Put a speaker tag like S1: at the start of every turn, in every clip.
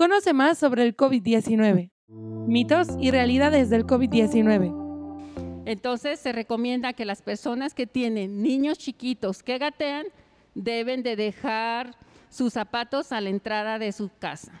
S1: Conoce más sobre el COVID-19, mitos y realidades del COVID-19. Entonces se recomienda que las personas que tienen niños chiquitos que gatean deben de dejar sus zapatos a la entrada de su casa.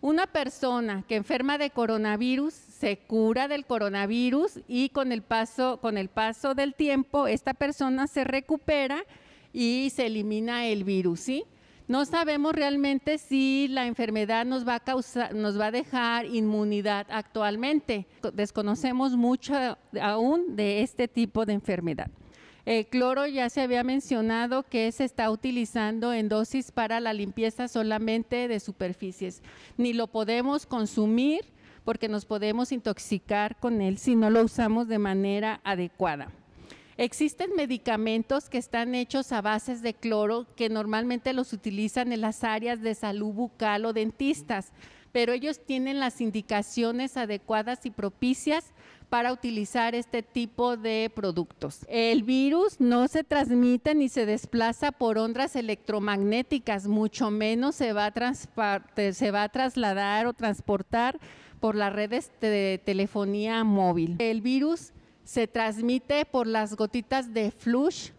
S1: Una persona que enferma de coronavirus se cura del coronavirus y con el paso, con el paso del tiempo esta persona se recupera y se elimina el virus, ¿sí? No sabemos realmente si la enfermedad nos va a causar, nos va a dejar inmunidad actualmente. Desconocemos mucho aún de este tipo de enfermedad. El cloro ya se había mencionado que se está utilizando en dosis para la limpieza solamente de superficies. Ni lo podemos consumir porque nos podemos intoxicar con él si no lo usamos de manera adecuada. Existen medicamentos que están hechos a bases de cloro que normalmente los utilizan en las áreas de salud bucal o dentistas, pero ellos tienen las indicaciones adecuadas y propicias para utilizar este tipo de productos. El virus no se transmite ni se desplaza por ondas electromagnéticas, mucho menos se va a, se va a trasladar o transportar por las redes de telefonía móvil. El virus se transmite por las gotitas de flush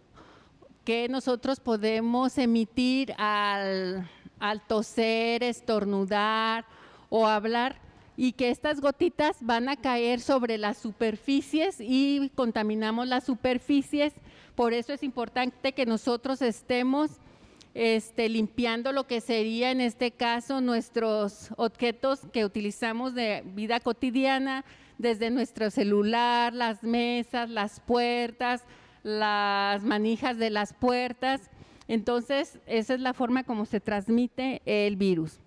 S1: que nosotros podemos emitir al, al toser, estornudar o hablar y que estas gotitas van a caer sobre las superficies y contaminamos las superficies. Por eso es importante que nosotros estemos este, limpiando lo que sería en este caso nuestros objetos que utilizamos de vida cotidiana, desde nuestro celular, las mesas, las puertas, las manijas de las puertas. Entonces, esa es la forma como se transmite el virus.